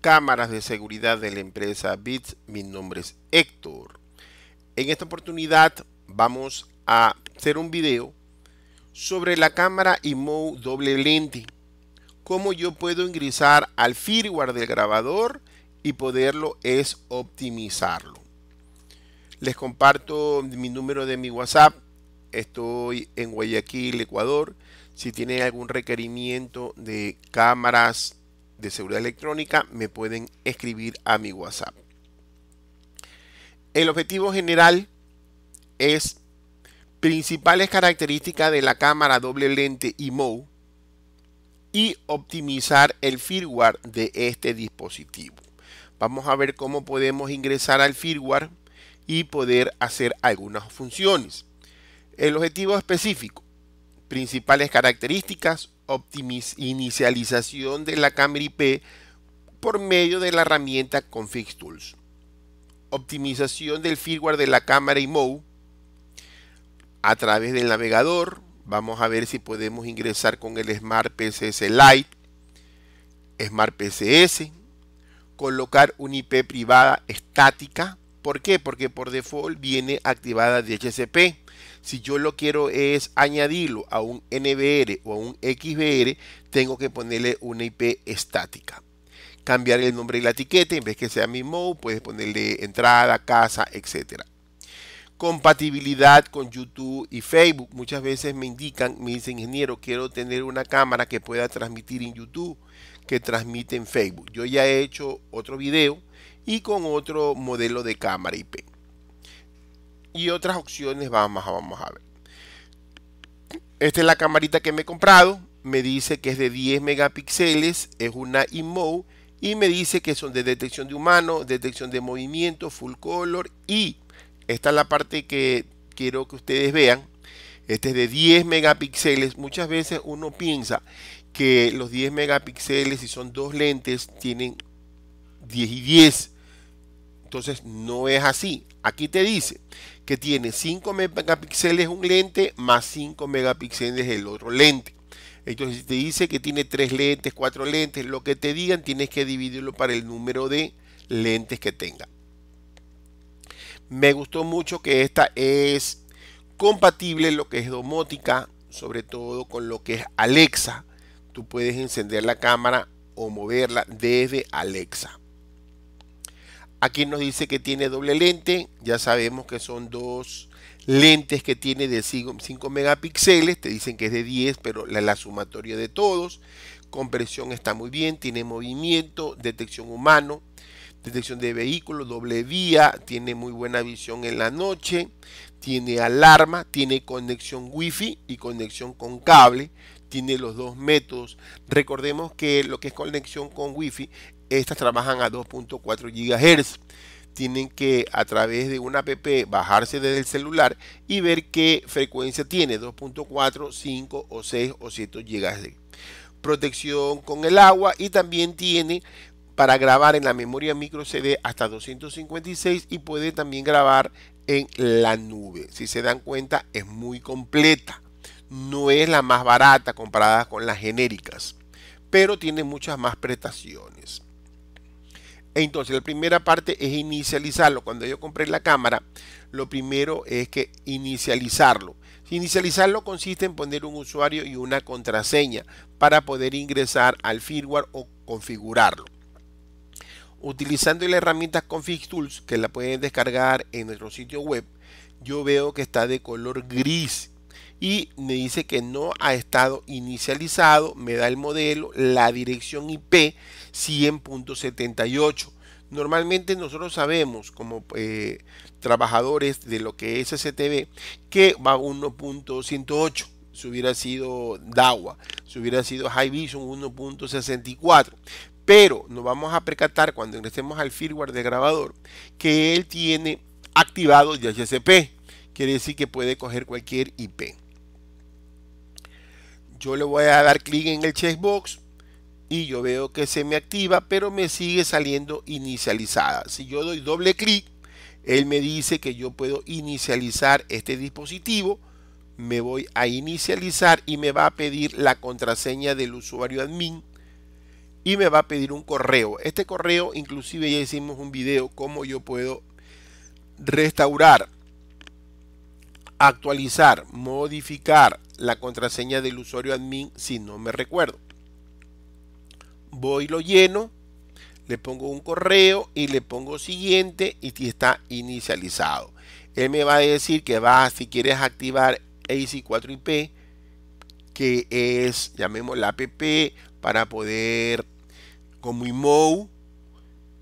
cámaras de seguridad de la empresa Bits. Mi nombre es Héctor. En esta oportunidad vamos a hacer un video sobre la cámara IMO doble lente. Cómo yo puedo ingresar al firmware del grabador y poderlo es optimizarlo. Les comparto mi número de mi WhatsApp. Estoy en Guayaquil, Ecuador. Si tienen algún requerimiento de cámaras de seguridad electrónica me pueden escribir a mi WhatsApp. El objetivo general es principales características de la cámara doble lente IMO y optimizar el firmware de este dispositivo. Vamos a ver cómo podemos ingresar al firmware y poder hacer algunas funciones. El objetivo específico, principales características, inicialización de la cámara IP por medio de la herramienta Config Tools, optimización del firmware de la cámara y IMO a través del navegador. Vamos a ver si podemos ingresar con el Smart PCS Lite, Smart PCS, colocar una IP privada estática. ¿Por qué? Porque por default viene activada DHCP si yo lo quiero es añadirlo a un NBR o a un XBR, tengo que ponerle una IP estática. Cambiar el nombre y la etiqueta, en vez que sea mi mode, puedes ponerle entrada, casa, etc. compatibilidad con YouTube y Facebook. Muchas veces me indican, me dicen, ingeniero, quiero tener una cámara que pueda transmitir en YouTube, que transmite en Facebook. Yo ya he hecho otro video y con otro modelo de cámara IP y otras opciones vamos a, vamos a ver. Esta es la camarita que me he comprado. Me dice que es de 10 megapíxeles. Es una IMO. Y me dice que son de detección de humano, detección de movimiento, full color. Y esta es la parte que quiero que ustedes vean. Este es de 10 megapíxeles. Muchas veces uno piensa que los 10 megapíxeles, si son dos lentes, tienen 10 y 10. Entonces no es así. Aquí te dice que tiene 5 megapíxeles un lente más 5 megapíxeles el otro lente. Entonces, si te dice que tiene 3 lentes, 4 lentes, lo que te digan tienes que dividirlo para el número de lentes que tenga. Me gustó mucho que esta es compatible lo que es domótica, sobre todo con lo que es Alexa. Tú puedes encender la cámara o moverla desde Alexa. Aquí nos dice que tiene doble lente. Ya sabemos que son dos lentes que tiene de 5 megapíxeles. Te dicen que es de 10, pero la, sumatoria de todos. Compresión está muy bien. Tiene movimiento, detección humano, detección de vehículos, doble vía. Tiene muy buena visión en la noche. Tiene alarma, tiene conexión wifi y conexión con cable tiene los dos métodos. Recordemos que lo que es conexión con wifi estas trabajan a 2.4 GHz. Tienen que a través de una app bajarse desde el celular y ver qué frecuencia tiene, 2.4, 5 o 6 o 7 GHz. Protección con el agua y también tiene para grabar en la memoria micro CD hasta 256 y puede también grabar en la nube. Si se dan cuenta, es muy completa. No es la más barata comparada con las genéricas, pero tiene muchas más prestaciones. Entonces, la primera parte es inicializarlo. Cuando yo compré la cámara, lo primero es que inicializarlo. Inicializarlo consiste en poner un usuario y una contraseña para poder ingresar al firmware o configurarlo. Utilizando la herramienta Config Tools, que la pueden descargar en nuestro sitio web, yo veo que está de color gris y me dice que no ha estado inicializado, me da el modelo, la dirección IP 100.78. Normalmente nosotros sabemos como eh, trabajadores de lo que es STB que va a 1.108 si hubiera sido DAWA, si hubiera sido High Vision 1.64. Pero nos vamos a percatar cuando ingresemos al firmware de grabador que él tiene activado DHCP. Quiere decir que puede coger cualquier IP yo le voy a dar clic en el checkbox y yo veo que se me activa, pero me sigue saliendo inicializada. Si yo doy doble clic, él me dice que yo puedo inicializar este dispositivo. Me voy a inicializar y me va a pedir la contraseña del usuario admin y me va a pedir un correo. Este correo inclusive ya hicimos un video cómo yo puedo restaurar, actualizar, modificar, la contraseña del usuario admin si no me recuerdo. Voy, lo lleno, le pongo un correo y le pongo siguiente y está inicializado. Él me va a decir que va, si quieres activar AC4IP, que es, llamemos la app para poder, como IMO,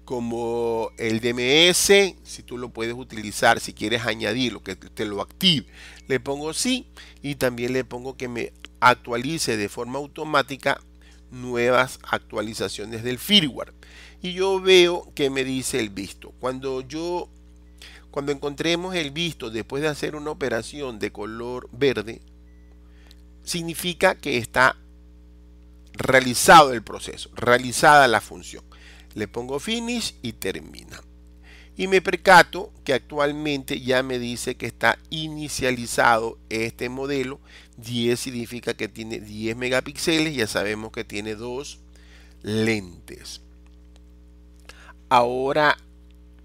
como el DMS, si tú lo puedes utilizar, si quieres añadirlo, que te lo active. Le pongo sí y también le pongo que me actualice de forma automática nuevas actualizaciones del firmware. Y yo veo que me dice el visto. Cuando yo cuando encontremos el visto después de hacer una operación de color verde, significa que está realizado el proceso, realizada la función. Le pongo finish y termina. Y me percato que actualmente ya me dice que está inicializado este modelo. 10 significa que tiene 10 megapíxeles. Ya sabemos que tiene dos lentes. Ahora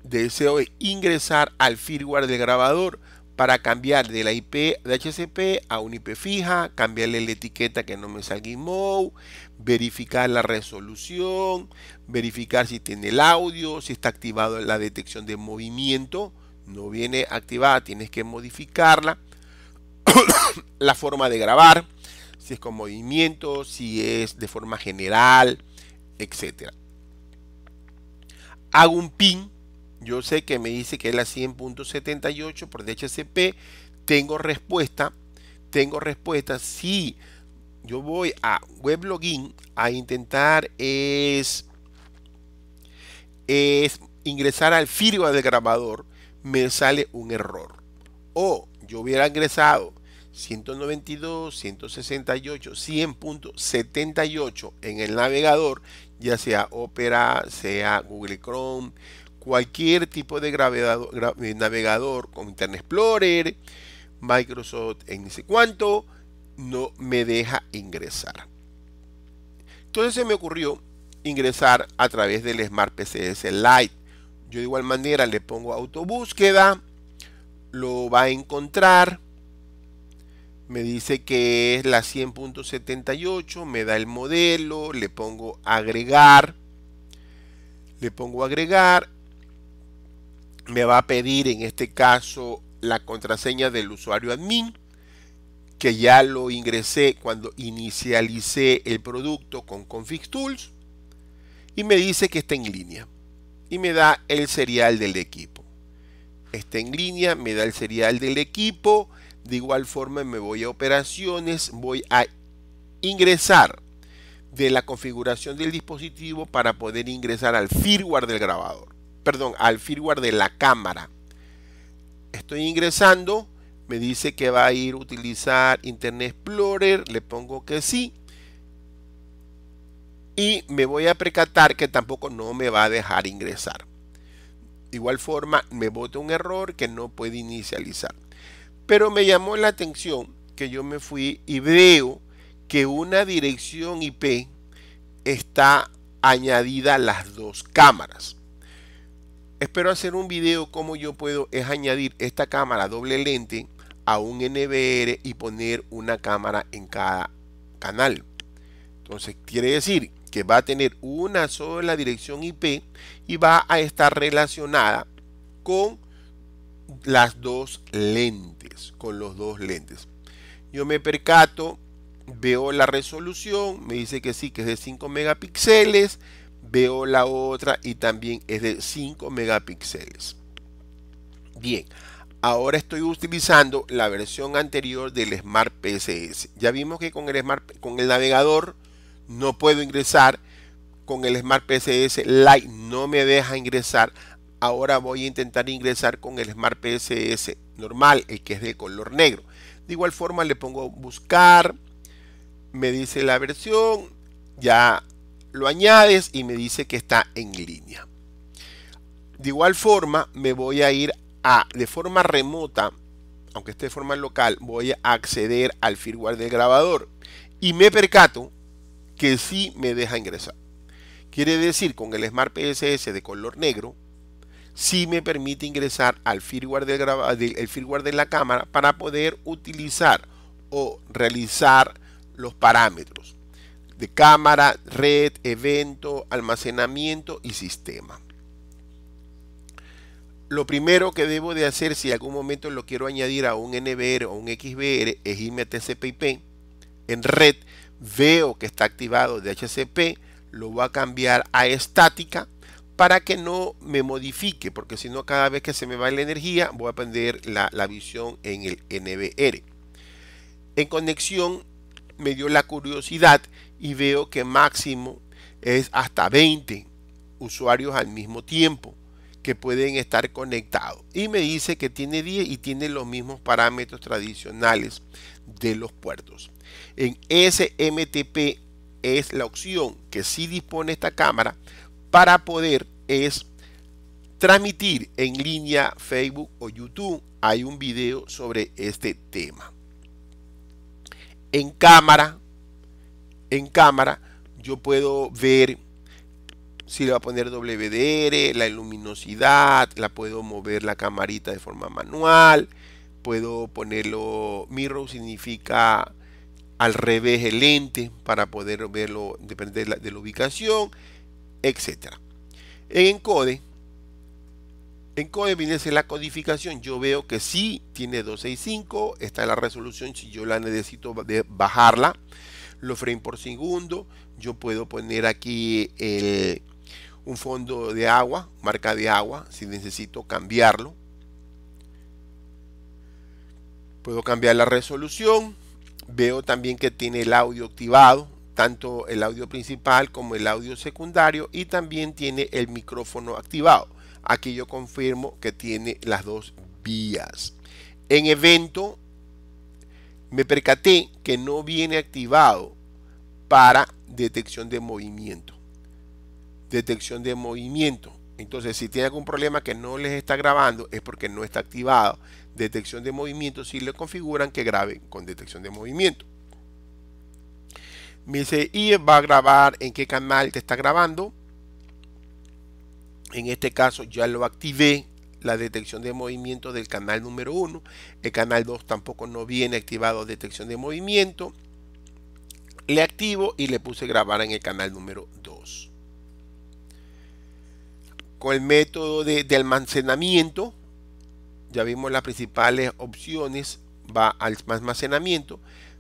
deseo ingresar al firmware del grabador para cambiar de la IP de HCP a una IP fija, cambiarle la etiqueta que no me salga MOU. verificar la resolución, verificar si tiene el audio, si está activado la detección de movimiento, no viene activada, tienes que modificarla, la forma de grabar, si es con movimiento, si es de forma general, etc. Hago un pin yo sé que me dice que es la 100.78 por DHCP. Tengo respuesta. Tengo respuesta. Si yo voy a weblogin a intentar es, es ingresar al firma del grabador, me sale un error. O yo hubiera ingresado 192, 168, 100.78 en el navegador, ya sea Opera, sea Google Chrome, cualquier tipo de eh, navegador como Internet Explorer, Microsoft en ese cuánto, no me deja ingresar. Entonces se me ocurrió ingresar a través del Smart PCS Lite. Yo de igual manera le pongo autobúsqueda, lo va a encontrar, me dice que es la 100.78, me da el modelo, le pongo agregar, le pongo agregar me va a pedir en este caso la contraseña del usuario admin que ya lo ingresé cuando inicialicé el producto con config tools y me dice que está en línea y me da el serial del equipo está en línea me da el serial del equipo de igual forma me voy a operaciones voy a ingresar de la configuración del dispositivo para poder ingresar al firmware del grabador perdón, al firmware de la cámara. Estoy ingresando, me dice que va a ir a utilizar Internet Explorer, le pongo que sí. Y me voy a precatar que tampoco no me va a dejar ingresar. De igual forma, me bota un error que no puede inicializar. Pero me llamó la atención que yo me fui y veo que una dirección IP está añadida a las dos cámaras. Espero hacer un video como yo puedo es añadir esta cámara doble lente a un NVR y poner una cámara en cada canal. Entonces quiere decir que va a tener una sola dirección IP y va a estar relacionada con las dos lentes, con los dos lentes. Yo me percato, veo la resolución, me dice que sí, que es de 5 megapíxeles, veo la otra y también es de 5 megapíxeles. Bien, ahora estoy utilizando la versión anterior del Smart PSS. Ya vimos que con el, Smart, con el navegador no puedo ingresar, con el Smart PSS Lite no me deja ingresar. Ahora voy a intentar ingresar con el Smart PSS normal, el que es de color negro. De igual forma le pongo buscar, me dice la versión, ya lo añades y me dice que está en línea. De igual forma, me voy a ir a, de forma remota, aunque esté de forma local, voy a acceder al firmware del grabador y me percato que sí me deja ingresar. Quiere decir, con el Smart PSS de color negro, sí me permite ingresar al firmware, del el firmware de la cámara para poder utilizar o realizar los parámetros de cámara, red, evento, almacenamiento y sistema. Lo primero que debo de hacer si en algún momento lo quiero añadir a un NBR o un XBR es irme a tcp En red veo que está activado DHCP, lo voy a cambiar a estática para que no me modifique, porque si no cada vez que se me va la energía voy a prender la, la visión en el NBR. En conexión me dio la curiosidad y veo que máximo es hasta 20 usuarios al mismo tiempo que pueden estar conectados. Y me dice que tiene 10 y tiene los mismos parámetros tradicionales de los puertos. En SMTP es la opción que sí dispone esta cámara para poder es transmitir en línea Facebook o YouTube. Hay un video sobre este tema. En cámara en cámara, yo puedo ver si le va a poner WDR, la luminosidad, la puedo mover la camarita de forma manual, puedo ponerlo, mirror significa al revés el lente para poder verlo, depende de la, ubicación, etc. En encode, encode viene a ser la codificación, yo veo que sí tiene 265, está es la resolución, si yo la necesito bajarla, los frames por segundo. Yo puedo poner aquí eh, un fondo de agua, marca de agua, si necesito cambiarlo. Puedo cambiar la resolución. Veo también que tiene el audio activado, tanto el audio principal como el audio secundario y también tiene el micrófono activado. Aquí yo confirmo que tiene las dos vías. En evento me percaté que no viene activado para detección de movimiento. Detección de movimiento. Entonces, si tiene algún problema que no les está grabando, es porque no está activado. Detección de movimiento, si le configuran que grabe con detección de movimiento. Me dice, y va a grabar en qué canal te está grabando. En este caso ya lo activé la detección de movimiento del canal número 1. El canal 2 tampoco no viene activado detección de movimiento. Le activo y le puse grabar en el canal número 2. Con el método de, de almacenamiento, ya vimos las principales opciones, va al almacenamiento.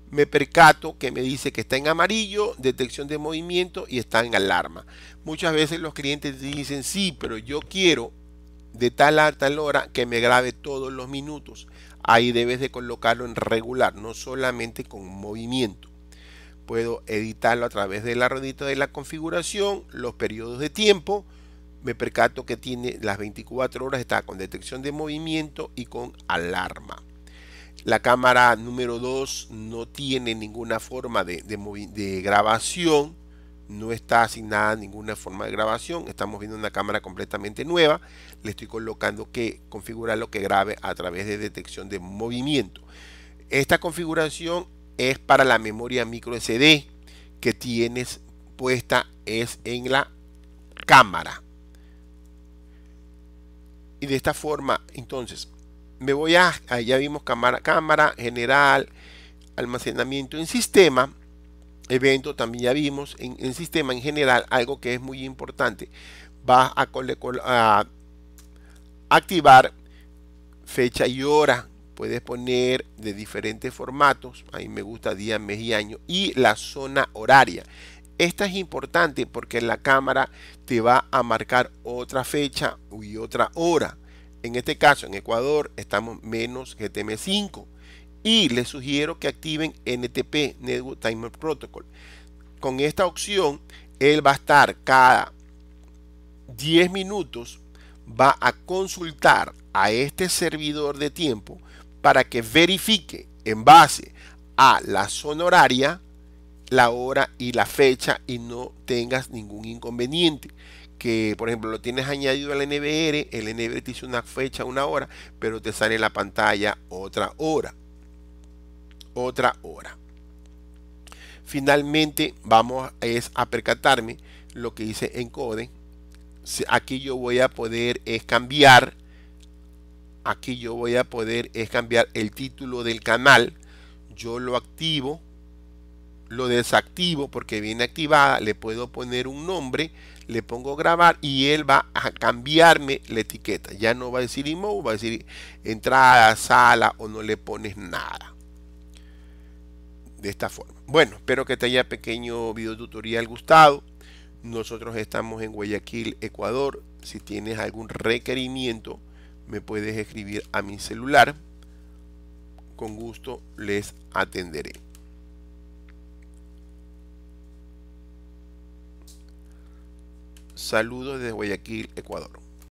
Me percato que me dice que está en amarillo, detección de movimiento y está en alarma. Muchas veces los clientes dicen, sí, pero yo quiero de tal a tal hora que me grabe todos los minutos. Ahí debes de colocarlo en regular, no solamente con movimiento. Puedo editarlo a través de la ruedita de la configuración, los periodos de tiempo. Me percato que tiene las 24 horas, está con detección de movimiento y con alarma. La cámara número 2 no tiene ninguna forma de, de grabación no está asignada ninguna forma de grabación. Estamos viendo una cámara completamente nueva. Le estoy colocando que configurar lo que grabe a través de detección de movimiento. Esta configuración es para la memoria micro SD que tienes puesta es en la cámara. Y de esta forma, entonces, me voy a, ya vimos cámara, cámara general, almacenamiento en sistema evento, también ya vimos en el sistema en general algo que es muy importante. Vas a, activar fecha y hora. Puedes poner de diferentes formatos. ahí me gusta día, mes y año. Y la zona horaria. Esta es importante porque la cámara te va a marcar otra fecha y otra hora. En este caso, en Ecuador, estamos menos GTM5 y les sugiero que activen NTP, Network Timer Protocol. Con esta opción, él va a estar cada 10 minutos, va a consultar a este servidor de tiempo para que verifique en base a la zona horaria, la hora y la fecha y no tengas ningún inconveniente que por ejemplo lo tienes añadido al NBR, el NBR te dice una fecha, una hora, pero te sale en la pantalla otra hora otra hora. Finalmente vamos es a percatarme lo que dice encode. Aquí yo voy a poder es cambiar. Aquí yo voy a poder es cambiar el título del canal. Yo lo activo, lo desactivo porque viene activada. Le puedo poner un nombre, le pongo grabar y él va a cambiarme la etiqueta. Ya no va a decir emo, va a decir entrada, sala o no le pones nada de esta forma. Bueno, espero que te haya pequeño video tutorial gustado. Nosotros estamos en Guayaquil, Ecuador. Si tienes algún requerimiento, me puedes escribir a mi celular. Con gusto les atenderé. Saludos desde Guayaquil, Ecuador.